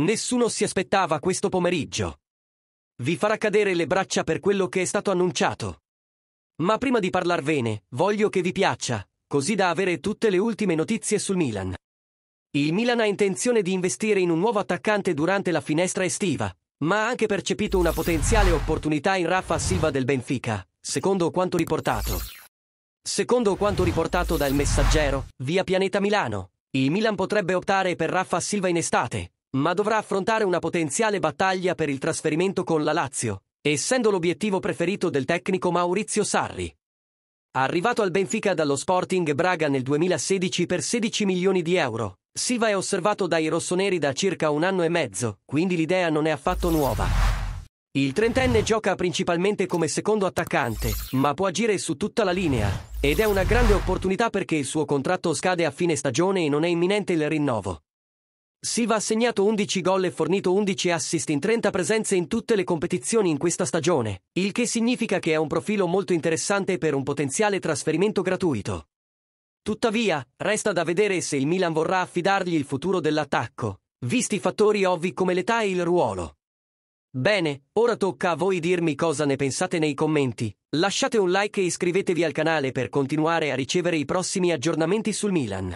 Nessuno si aspettava questo pomeriggio. Vi farà cadere le braccia per quello che è stato annunciato. Ma prima di parlarvene, voglio che vi piaccia, così da avere tutte le ultime notizie sul Milan. Il Milan ha intenzione di investire in un nuovo attaccante durante la finestra estiva, ma ha anche percepito una potenziale opportunità in Rafa Silva del Benfica, secondo quanto riportato. Secondo quanto riportato dal messaggero, via Pianeta Milano, il Milan potrebbe optare per Rafa Silva in estate, ma dovrà affrontare una potenziale battaglia per il trasferimento con la Lazio, essendo l'obiettivo preferito del tecnico Maurizio Sarri. Arrivato al Benfica dallo Sporting Braga nel 2016 per 16 milioni di euro, Siva è osservato dai rossoneri da circa un anno e mezzo, quindi l'idea non è affatto nuova. Il trentenne gioca principalmente come secondo attaccante, ma può agire su tutta la linea, ed è una grande opportunità perché il suo contratto scade a fine stagione e non è imminente il rinnovo. Siva ha segnato 11 gol e fornito 11 assist in 30 presenze in tutte le competizioni in questa stagione, il che significa che è un profilo molto interessante per un potenziale trasferimento gratuito. Tuttavia, resta da vedere se il Milan vorrà affidargli il futuro dell'attacco, visti fattori ovvi come l'età e il ruolo. Bene, ora tocca a voi dirmi cosa ne pensate nei commenti. Lasciate un like e iscrivetevi al canale per continuare a ricevere i prossimi aggiornamenti sul Milan.